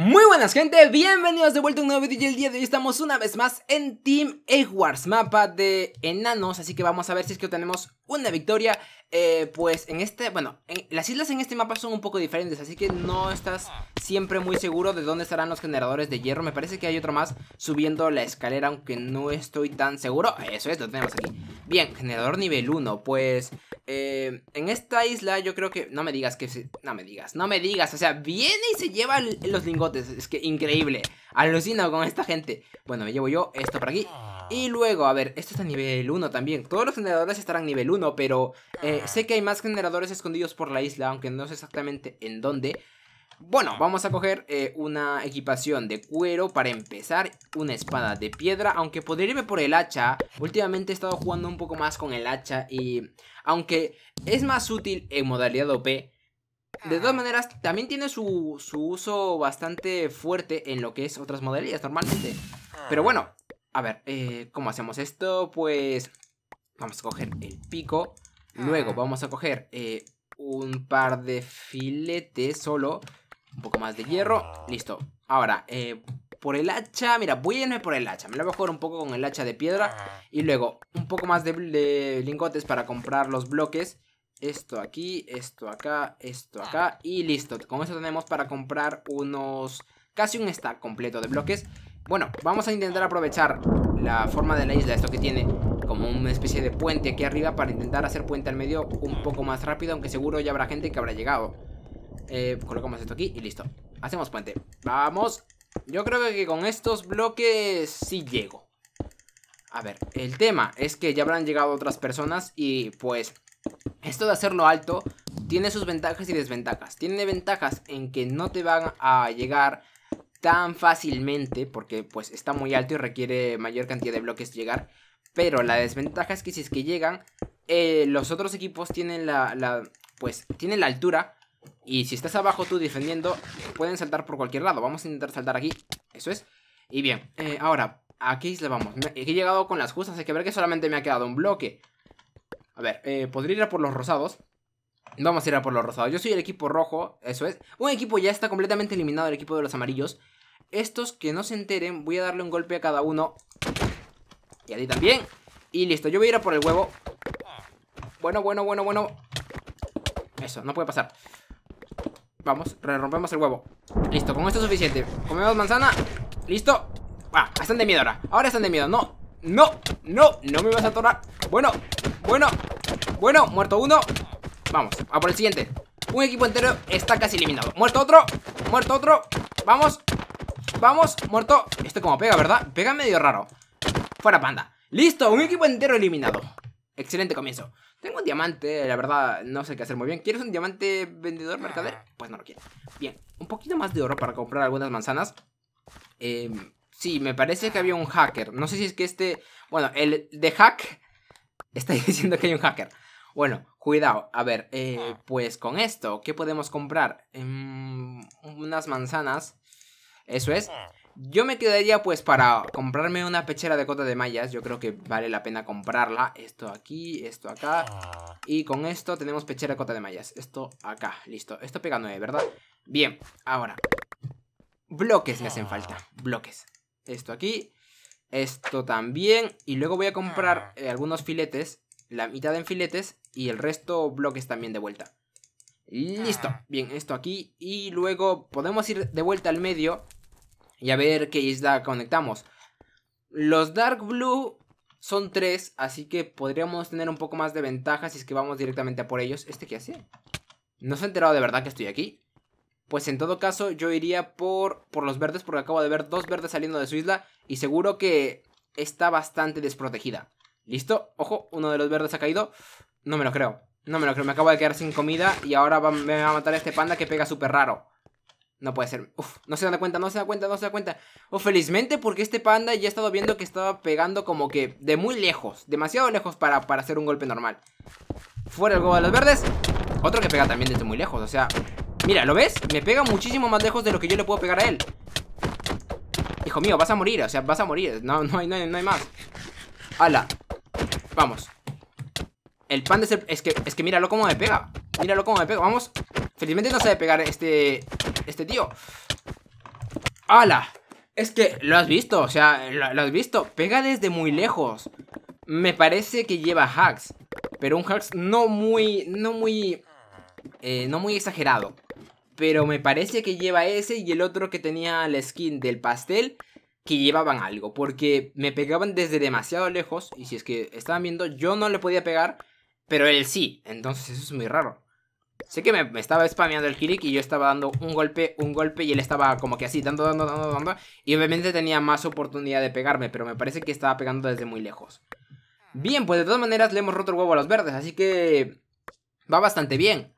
Muy buenas gente, bienvenidos de vuelta a un nuevo video y el día de hoy estamos una vez más en Team Edwards, mapa de enanos, así que vamos a ver si es que tenemos una victoria. Eh, pues en este, bueno, las islas en este mapa son un poco diferentes, así que no estás siempre muy seguro de dónde estarán los generadores de hierro. Me parece que hay otro más subiendo la escalera, aunque no estoy tan seguro. Eso es, lo tenemos aquí. Bien, generador nivel 1, pues eh, en esta isla yo creo que, no me digas que, no me digas, no me digas, o sea, viene y se lleva los lingotes, es que increíble, alucino con esta gente. Bueno, me llevo yo esto por aquí. Y luego, a ver, esto está a nivel 1 también. Todos los generadores estarán nivel 1, pero eh, sé que hay más generadores escondidos por la isla, aunque no sé exactamente en dónde. Bueno, vamos a coger eh, una equipación de cuero para empezar, una espada de piedra, aunque podría irme por el hacha, últimamente he estado jugando un poco más con el hacha y aunque es más útil en modalidad OP, de todas maneras también tiene su, su uso bastante fuerte en lo que es otras modalidades normalmente. Pero bueno, a ver, eh, ¿cómo hacemos esto? Pues vamos a coger el pico. Luego ah. vamos a coger eh, un par de filetes solo. Un poco más de hierro. Listo. Ahora, eh, por el hacha. Mira, voy a irme por el hacha. Me lo voy a jugar un poco con el hacha de piedra. Ah. Y luego un poco más de, de lingotes para comprar los bloques. Esto aquí, esto acá, esto acá. Y listo. Con eso tenemos para comprar unos... Casi un stack completo de bloques. Bueno, vamos a intentar aprovechar la forma de la isla, esto que tiene como una especie de puente aquí arriba para intentar hacer puente al medio un poco más rápido, aunque seguro ya habrá gente que habrá llegado. Eh, colocamos esto aquí y listo. Hacemos puente. Vamos. Yo creo que con estos bloques sí llego. A ver, el tema es que ya habrán llegado otras personas y pues esto de hacerlo alto tiene sus ventajas y desventajas. Tiene ventajas en que no te van a llegar tan fácilmente porque pues está muy alto y requiere mayor cantidad de bloques llegar. Pero la desventaja es que si es que llegan, eh, los otros equipos tienen la, pues tienen la altura y si estás abajo tú defendiendo, pueden saltar por cualquier lado. Vamos a intentar saltar aquí, eso es. Y bien, eh, ahora, aquí le vamos. he llegado con las justas, hay que ver que solamente me ha quedado un bloque. A ver, eh, podría ir a por los rosados. Vamos a ir a por los rosados. Yo soy el equipo rojo, eso es. Un equipo ya está completamente eliminado, el equipo de los amarillos. Estos que no se enteren, voy a darle un golpe a cada uno. Y a ti también. Y listo, yo voy a ir a por el huevo. Bueno, bueno, bueno, bueno. Eso, no puede pasar. Vamos, rompemos el huevo. Listo, con esto es suficiente. Comemos manzana. Listo. Ah, están de miedo ahora. Ahora están de miedo. No, no, no, no me vas a atorar. Bueno, bueno, bueno, muerto uno. Vamos, a por el siguiente Un equipo entero está casi eliminado Muerto otro, muerto otro Vamos, vamos, muerto Esto como pega, ¿verdad? Pega medio raro Fuera panda Listo, un equipo entero eliminado Excelente comienzo Tengo un diamante, la verdad no sé qué hacer muy bien ¿Quieres un diamante vendedor mercader? Ah. Pues no lo quiero Bien, un poquito más de oro para comprar algunas manzanas em, Sí, me parece que había un hacker No sé si es que este... Bueno, el de hack Está diciendo que hay un hacker bueno, cuidado. A ver, eh, ah. pues con esto, ¿qué podemos comprar? Em, unas manzanas. Eso es. Ah. Yo me quedaría pues para comprarme una pechera de cota de mallas. Yo creo que vale la pena comprarla. Esto aquí, esto acá. Ah. Y con esto tenemos pechera de cota de mallas. Esto acá, listo. Esto pega nueve, ¿verdad? Bien, ahora. Bloques me hacen falta. Bloques. Esto aquí. Esto también. Y luego voy a comprar eh, algunos filetes la mitad en filetes y el resto bloques también de vuelta. Ah. Listo, bien, esto aquí y luego podemos ir de vuelta al medio y a ver qué isla conectamos. Los Dark Blue son tres, así que podríamos tener un poco más de ventaja si es que vamos directamente a por ellos. ¿Este qué hace? ¿No se ha enterado de verdad que estoy aquí? Pues en todo caso yo iría por, por los verdes porque acabo de ver dos verdes saliendo de su isla y seguro que está bastante desprotegida. Listo, ojo, uno de los verdes ha caído. No me lo creo, no me lo creo, me acabo de quedar sin comida y ahora me va a matar este panda que pega súper raro. No puede ser. Uf, no se da cuenta, no se da cuenta, no se da cuenta. Oh, felizmente porque este panda ya he estado viendo que estaba pegando como que de muy lejos. Demasiado lejos para, para hacer un golpe normal. Fuera el golpe de los verdes. Otro que pega también desde muy lejos, o sea... Mira, ¿lo ves? Me pega muchísimo más lejos de lo que yo le puedo pegar a él. Hijo mío, vas a morir, o sea, vas a morir. No, hay, no, no hay más. ¡Hala! Vamos El pan de ser... Es que, es que míralo cómo me pega Míralo cómo me pega, vamos Felizmente no sabe pegar este... Este tío ¡Hala! Es que lo has visto, o sea, lo, has visto. Pega desde muy lejos. Me parece que lleva hacks. Pero un hacks no muy. No muy. Eh, no muy exagerado. Pero me parece que lleva ese y el otro que tenía la skin del pastel que llevaban algo, porque me pegaban desde demasiado lejos y si es que estaban viendo yo no le podía pegar, pero él sí, entonces eso es muy raro. Sé que me, estaba spameando el Kirik y yo estaba dando un golpe, un golpe y él estaba como que así, dando, dando, dando, dando. Y obviamente tenía más oportunidad de pegarme, pero me parece que estaba pegando desde muy lejos. Bien, pues de todas maneras le hemos roto el huevo a los verdes, así que va bastante bien.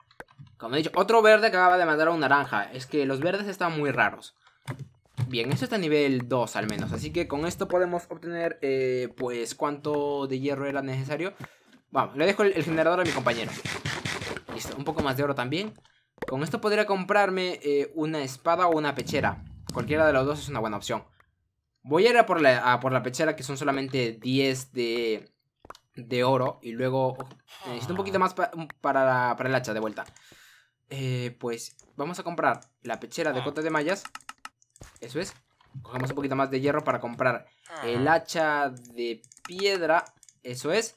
Como he dicho, otro verde acababa de mandar a un naranja. Es que los verdes están muy raros. Bien, esto está a nivel 2 al menos. Así que con esto podemos obtener, eh, pues, cuánto de hierro era necesario. Vamos, le dejo el, generador a mi compañero. Listo, un poco más de oro también. Con esto podría comprarme eh, una espada o una pechera. Cualquiera de los dos es una buena opción. Voy a ir a por la, por la pechera, que son solamente 10 de, de oro. Y luego oh, necesito un poquito más para, el hacha de vuelta. Eh, pues vamos a comprar la pechera de cota de mallas eso es. Cogemos un poquito más de hierro para comprar el hacha de piedra. Eso es.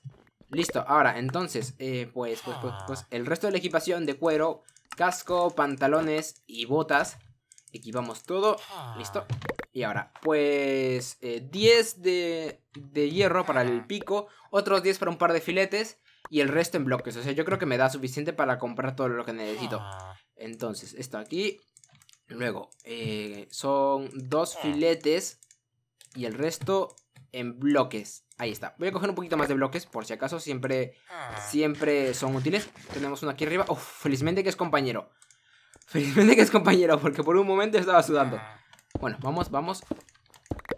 Listo. Ahora, entonces, eh, pues, pues, pues, pues ah. el resto de la equipación de cuero, casco, pantalones y botas. Equipamos todo. Ah. Listo. Y ahora, pues, 10 eh, de, de hierro para el pico, otros 10 para un par de filetes y el resto en bloques. O sea, yo creo que me da suficiente para comprar todo lo que necesito. Ah. Entonces, esto aquí, Luego, eh, son dos ah. filetes y el resto en bloques. Ahí está. Voy a coger un poquito más de bloques, por si acaso, siempre, ah. siempre son útiles. Tenemos uno aquí arriba. Uf, felizmente que es compañero. Felizmente que es compañero, porque por un momento estaba sudando. Ah. Bueno, vamos, vamos.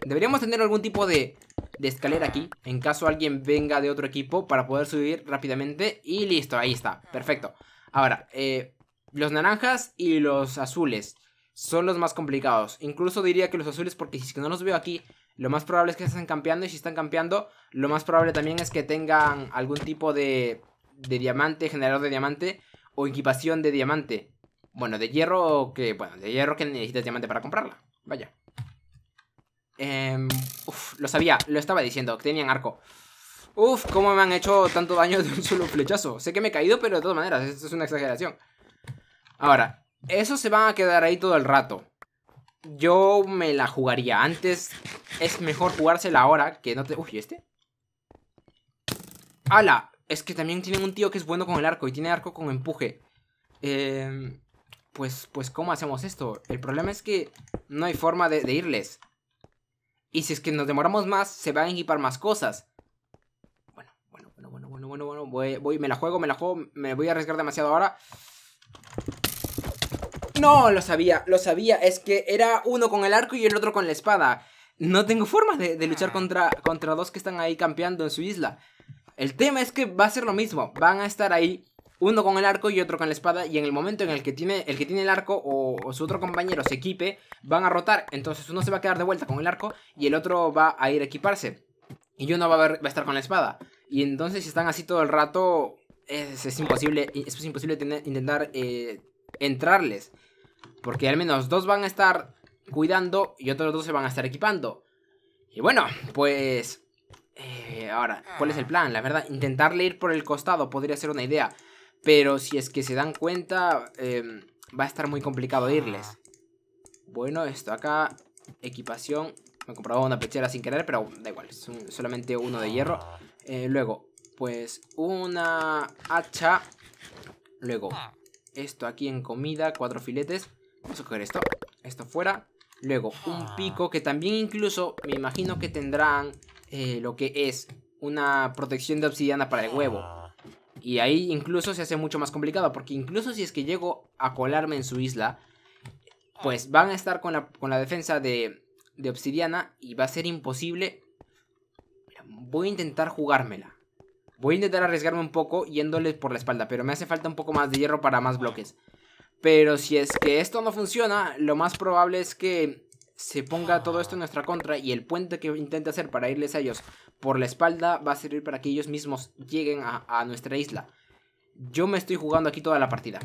Deberíamos tener algún tipo de, de escalera aquí, en caso alguien venga de otro equipo, para poder subir rápidamente. Y listo, ahí está. Perfecto. Ahora, eh, los naranjas y los azules son los más complicados. Incluso diría que los azules, porque si no los veo aquí, lo más probable es que estén campeando. Y si están campeando, lo más probable también es que tengan algún tipo de, de diamante, generador de diamante o equipación de diamante. Bueno, de hierro que, bueno, de hierro que necesitas diamante para comprarla. Vaya. Em, uf, lo sabía, lo estaba diciendo, tenían arco. Uf, cómo me han hecho tanto daño de un solo flechazo. Sé que me he caído, pero de todas maneras, esto es una exageración. Ahora, eso se van a quedar ahí todo el rato. Yo me la jugaría antes. Es mejor jugársela ahora que no te... Uy, este? ¡Hala! Es que también tienen un tío que es bueno con el arco y tiene arco con empuje. Em, pues, pues, ¿cómo hacemos esto? El problema es que no hay forma de, irles. Y si es que nos demoramos más, se van a equipar más cosas. Bueno, bueno, bueno, bueno, bueno, bueno, bueno. Voy, voy, me la juego, me la juego. Me voy a arriesgar demasiado ahora. No, lo sabía, lo sabía. Es que era uno con el arco y el otro con la espada. No tengo forma de, luchar ah. contra, contra dos que están ahí campeando en su isla. El tema es que va a ser lo mismo. Van a estar ahí uno con el arco y otro con la espada. Y en el momento en el que tiene el, que tiene el arco o, su otro compañero se equipe, van a rotar. Entonces uno se va a quedar de vuelta con el arco y el otro va a ir a equiparse. Y uno va a, ver, va a estar con la espada. Y entonces si están así todo el rato, es, es imposible, es imposible intentar eh, entrarles. Porque al menos dos van a estar cuidando y otros dos se van a estar equipando. Y bueno, pues... Eh, ahora, ¿cuál es el plan? La verdad, intentarle ir por el costado podría ser una idea. Pero si es que se dan cuenta, em, va a estar muy complicado irles. Bueno, esto acá, equipación. Me he comprado una pechera sin querer, pero da igual, solamente uno de hierro. Eh, luego, pues una hacha. Luego, esto aquí en comida, cuatro filetes. Vamos a coger esto. Esto fuera. Luego, un ah. pico que también incluso me imagino que tendrán eh, lo que es una protección de obsidiana para el huevo. Y ahí incluso se hace mucho más complicado, porque incluso si es que llego a colarme en su isla, pues van a estar con la, defensa de, de obsidiana y va a ser imposible. Voy a intentar jugármela. Voy a intentar arriesgarme un poco yéndoles por la espalda, pero me hace falta un poco más de hierro para más bloques. Pero si es que esto no funciona, lo más probable es que se ponga todo esto en nuestra contra y el puente que intente hacer para irles a ellos por la espalda va a servir para que ellos mismos lleguen a, nuestra isla. Yo me estoy jugando aquí toda la partida.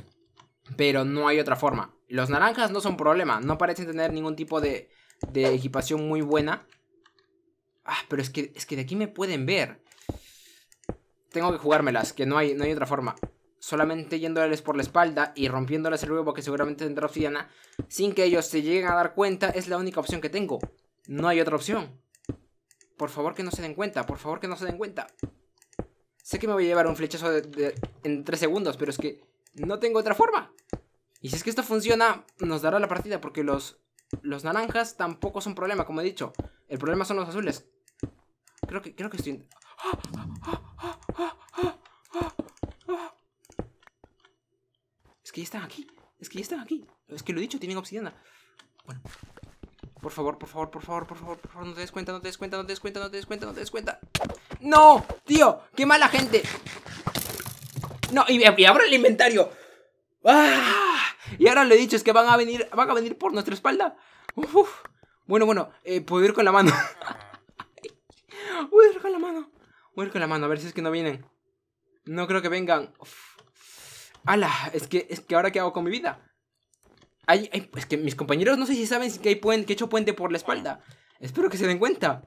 Pero no hay otra forma. Los naranjas no son problema. No parecen tener ningún tipo de, equipación muy buena. Ah, pero es que, es que de aquí me pueden ver. Tengo que jugármelas, que no hay, no hay otra forma solamente yéndoles por la espalda y rompiéndoles el huevo que seguramente tendrá obsidiana, sin que ellos se lleguen a dar cuenta, es la única opción que tengo. No hay otra opción. Por favor que no se den cuenta, por favor que no se den cuenta. Sé que me voy a llevar un flechazo en tres segundos, pero es que no tengo otra forma. Y si es que esto funciona, nos dará la partida, porque los, los naranjas tampoco son problema, como he dicho. El problema son los azules. Creo que, creo que estoy... Es que ya están aquí. Es que ya están aquí. Es que lo he dicho, tienen obsidiana. Bueno. Por favor, por favor, por favor, por favor, por favor, no te des cuenta, no te des cuenta, no te des cuenta, no te des cuenta, no te des cuenta. ¡No! ¡Tío! ¡Qué mala gente! No, y, abre abro el inventario. Ah, y ahora lo he dicho, es que van a venir, van a venir por nuestra espalda. Bueno, bueno, eh, puedo ir con la mano. Voy a ir con la mano. Voy a ir con la mano, a ver si es que no vienen. No creo que vengan. Uf. ¡Hala! es que, es que ahora qué hago con mi vida. es que mis compañeros no sé si saben que, he hecho puente por la espalda. Espero que se den cuenta.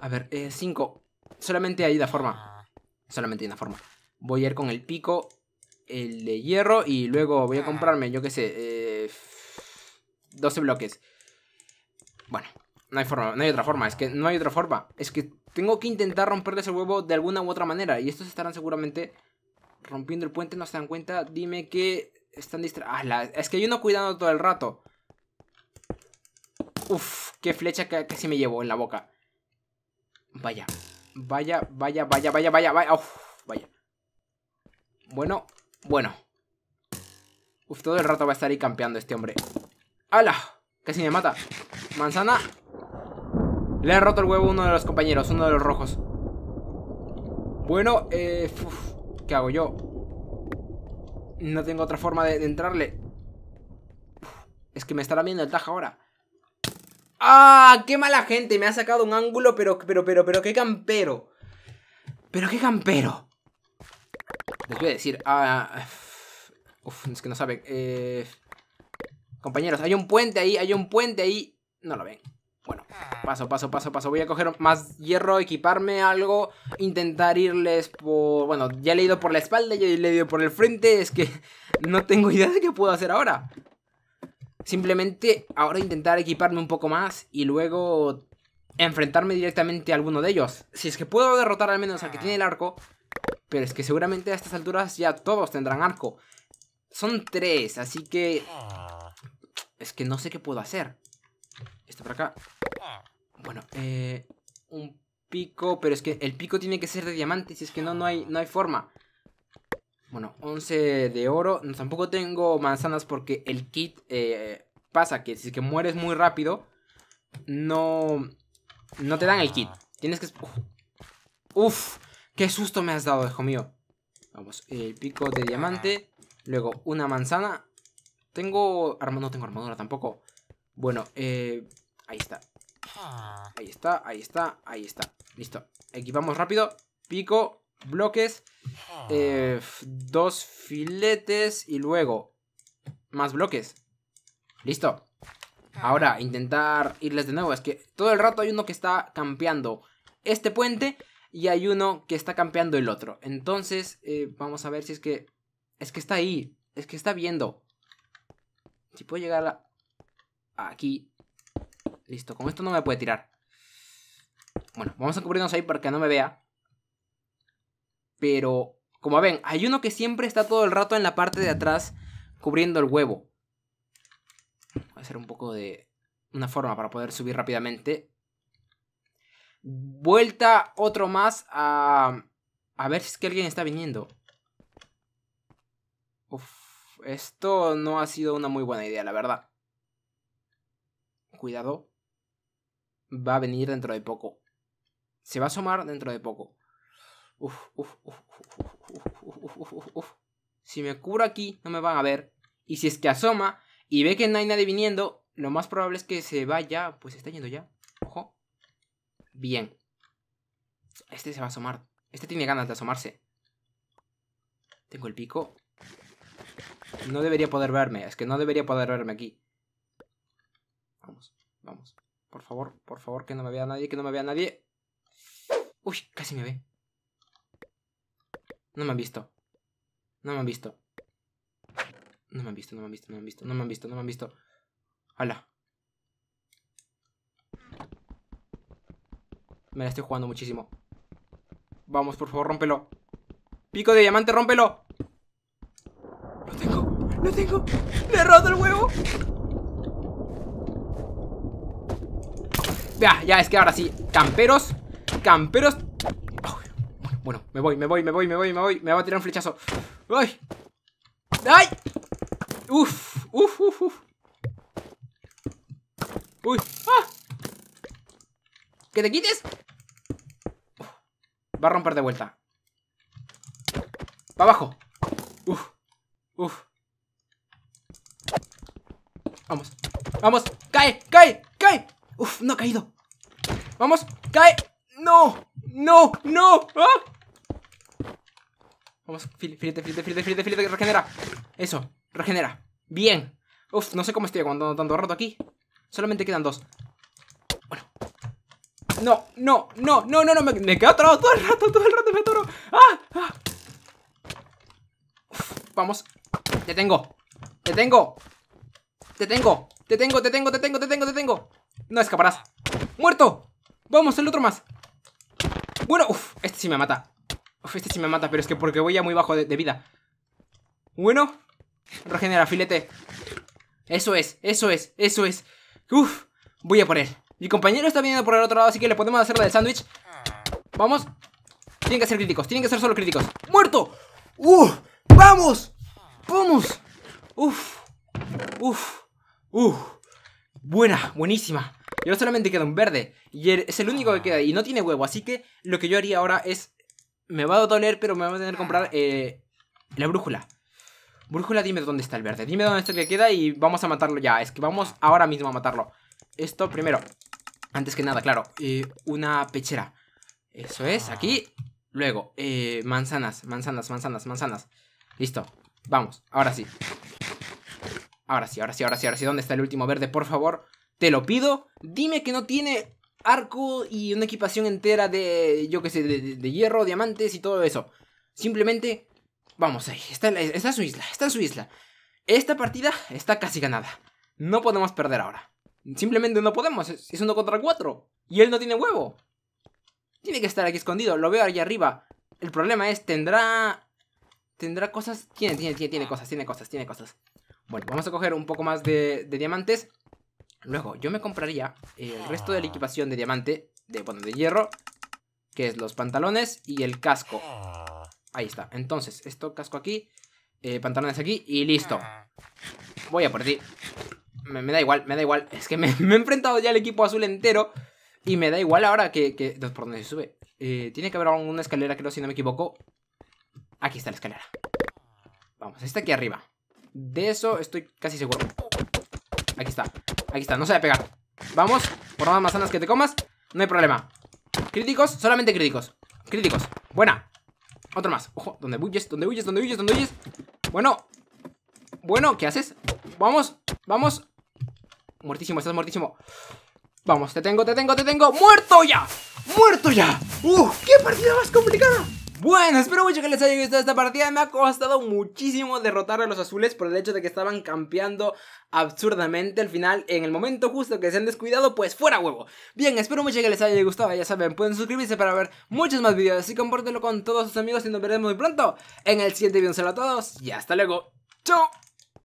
A ver, 5. Eh, Solamente hay una forma. Solamente hay una forma. Voy a ir con el pico, el de hierro y luego voy a comprarme, yo qué sé, eh, 12 bloques. Bueno, no hay forma, no hay otra forma, es que no hay otra forma. Es que tengo que intentar romperles el huevo de alguna u otra manera y estos estarán seguramente rompiendo el puente, no se dan cuenta. Dime que están distraídos. Ah, es que hay uno cuidando todo el rato. Uf, qué flecha que casi me llevo en la boca. Vaya, vaya, vaya, vaya, vaya, vaya, vaya. Uf, vaya. Bueno, bueno. Uf, todo el rato va a estar ahí campeando este hombre. ¡Hala! Casi me mata. Manzana. Le ha roto el huevo uno de los compañeros, uno de los rojos. Bueno, eh... Uf. ¿Qué hago yo? No tengo otra forma de, entrarle. Es que me estará viendo el tajo ahora. ¡Ah! ¡Qué mala gente! Me ha sacado un ángulo, pero, pero, pero, pero, qué campero. Pero qué campero. Les voy a decir. Ah, uf, es que no sabe eh, compañeros, hay un puente ahí, hay un puente ahí. No lo ven. Bueno, paso, paso, paso, paso. Voy a coger más hierro, equiparme algo, intentar irles por... Bueno, ya le he ido por la espalda, ya le he ido por el frente, es que no tengo idea de qué puedo hacer ahora. Simplemente ahora intentar equiparme un poco más y luego enfrentarme directamente a alguno de ellos. Si es que puedo derrotar al menos al que tiene el arco, pero es que seguramente a estas alturas ya todos tendrán arco. Son tres, así que... Es que no sé qué puedo hacer. Esta por acá. Bueno, eh, un pico, pero es que el pico tiene que ser de diamante, si es que no, no hay, no hay forma. Bueno, 11 de oro. tampoco tengo manzanas porque el kit eh, pasa que si es que mueres muy rápido, no, no te dan el kit. Tienes que... Uf, qué susto me has dado, hijo mío. Vamos, el pico de diamante. Luego, una manzana. Tengo... no tengo armadura tampoco. Bueno, eh, Ahí está. Ah. Ahí está, ahí está, ahí está. Listo. Equipamos rápido. Pico, bloques, ah. eh, dos filetes y luego más bloques. Listo. Ah. Ahora, intentar irles de nuevo. Es que todo el rato hay uno que está campeando este puente y hay uno que está campeando el otro. Entonces, eh, vamos a ver si es que... Es que está ahí. Es que está viendo. Si puedo llegar aquí. Listo, con esto no me puede tirar. Bueno, vamos a cubrirnos ahí para que no me vea. Pero, como ven, hay uno que siempre está todo el rato en la parte de atrás cubriendo el huevo. Voy a hacer un poco de... Una forma para poder subir rápidamente. Vuelta otro más a... A ver si es que alguien está viniendo. esto no ha sido una muy buena idea, la verdad. Cuidado va a venir dentro de poco. Se va a asomar dentro de poco. Si me cubro aquí, no me van a ver. Y si es que asoma y ve que no hay nadie viniendo, lo más probable es que se vaya. Pues está yendo ya. Ojo. Bien. Este se va a asomar. Este tiene ganas de asomarse. Tengo el pico. No debería poder verme. Es que no debería poder verme aquí. Vamos, vamos. Por favor, por favor, que no me vea nadie, que no me vea nadie. Uy, casi me ve. No me han visto. No me han visto. No me han visto, no me han visto, no me han visto, no me han visto, no me han visto. ¡Hala! Me la estoy jugando muchísimo. Vamos, por favor, rómpelo. Pico de diamante, rómpelo. Lo tengo, lo tengo. Le he roto el huevo. Ya, ya, es que ahora sí. Camperos. Camperos. bueno, me voy, me voy, me voy, me voy, me voy. Me va a tirar un flechazo. ¡Ay! ¡Ay! ¡Uf! ¡Uf, uf, uf! ¡Uy! ¡Ah! ¡Que te quites! Va a romper de vuelta. ¡Para abajo! ¡Uf! ¡Uf! Vamos, vamos, cae, cae, cae Uf, no ha caído. Vamos, cae. No, no, no. Ah. Vamos, filete, filete, filete, filete, filete, regenera. Eso, regenera. Bien. Uf, no sé cómo estoy aguantando tanto rato aquí. Solamente quedan dos. Bueno. No, no, no, no, no, no. Me, me quedo atorado todo el rato, todo el rato me atoro. ¡Ah! ¡Ah! Uf, vamos. Te tengo. Te tengo. Te tengo. Te tengo, te tengo, te tengo, te tengo, te tengo. No escaparás. ¡Muerto! ¡Vamos, el otro más! Bueno, uff, este sí me mata. Uf, este sí me mata, pero es que porque voy ya muy bajo de, vida. Bueno, regenera, filete. Eso es, eso es, eso es. Uf, voy a por él. Mi compañero está viniendo por el otro lado, así que le podemos hacer la del sándwich. Vamos. Tienen que ser críticos, tienen que ser solo críticos. ¡Muerto! ¡Uf! ¡Uh! ¡Vamos! ¡Vamos! ¡Uf! ¡Uf! ¡Uf! Buena, buenísima. Y ahora solamente queda un verde. Y er, es el único que ah. queda. Y no tiene huevo. Así que lo que yo haría ahora es. Me va a doler, pero me va a tener que comprar eh, la brújula. Brújula, dime dónde está el verde. Dime dónde está el que queda y vamos a matarlo ya. Es que vamos ahora mismo a matarlo. Esto primero. Antes que nada, claro. Eh, una pechera. Eso es, ah. aquí. Luego, eh, manzanas, manzanas, manzanas, manzanas. Listo. Vamos, ahora sí. Ahora sí, ahora sí, ahora sí, ahora sí. ¿Dónde está el último verde? Por favor, te lo pido. Dime que no tiene arco y una equipación entera de, yo qué sé, de, hierro, diamantes y todo eso. Simplemente, vamos ahí. Está, en su isla, está en su isla. Esta partida está casi ganada. No podemos perder ahora. Simplemente no podemos. Es uno contra cuatro. Y él no tiene huevo. Tiene que estar aquí escondido. Lo veo allá arriba. El problema es, tendrá... Tendrá cosas... Tiene, tiene, tiene, tiene cosas, tiene cosas, tiene cosas. Bueno, vamos a coger un poco más de, diamantes. Luego, yo me compraría el resto de la equipación de diamante, de, bueno, de hierro, que es los pantalones y el casco. Ahí está. Entonces, esto, casco aquí, eh, pantalones aquí y listo. Voy a por ti. Me, da igual, me da igual. Es que me, he enfrentado ya al equipo azul entero y me da igual ahora que... ¿Por dónde se sube? Eh, tiene que haber alguna escalera, creo, si no me equivoco. Aquí está la escalera. Vamos, está aquí arriba. De eso estoy casi seguro. Aquí está. Aquí está. No se va a pegar. Vamos. Por más manzanas que te comas, no hay problema. Críticos, solamente críticos. Críticos. Buena. Otro más. Ojo, donde huyes, donde huyes, donde huyes, donde huyes. Bueno. Bueno, ¿qué haces? Vamos, vamos. Muertísimo, estás muertísimo. Vamos, te tengo, te tengo, te tengo. ¡Muerto ya! ¡Muerto ya! ¡Uf! ¡Qué partida más complicada! Bueno, espero mucho que les haya gustado esta partida. Me ha costado muchísimo derrotar a los azules por el hecho de que estaban campeando absurdamente al final. En el momento justo que se han descuidado, pues fuera huevo. Bien, espero mucho que les haya gustado. Ya saben, pueden suscribirse para ver muchos más videos y compártelo con todos sus amigos y nos veremos muy pronto en el siguiente video. Un saludo a todos y hasta luego. ¡Chao!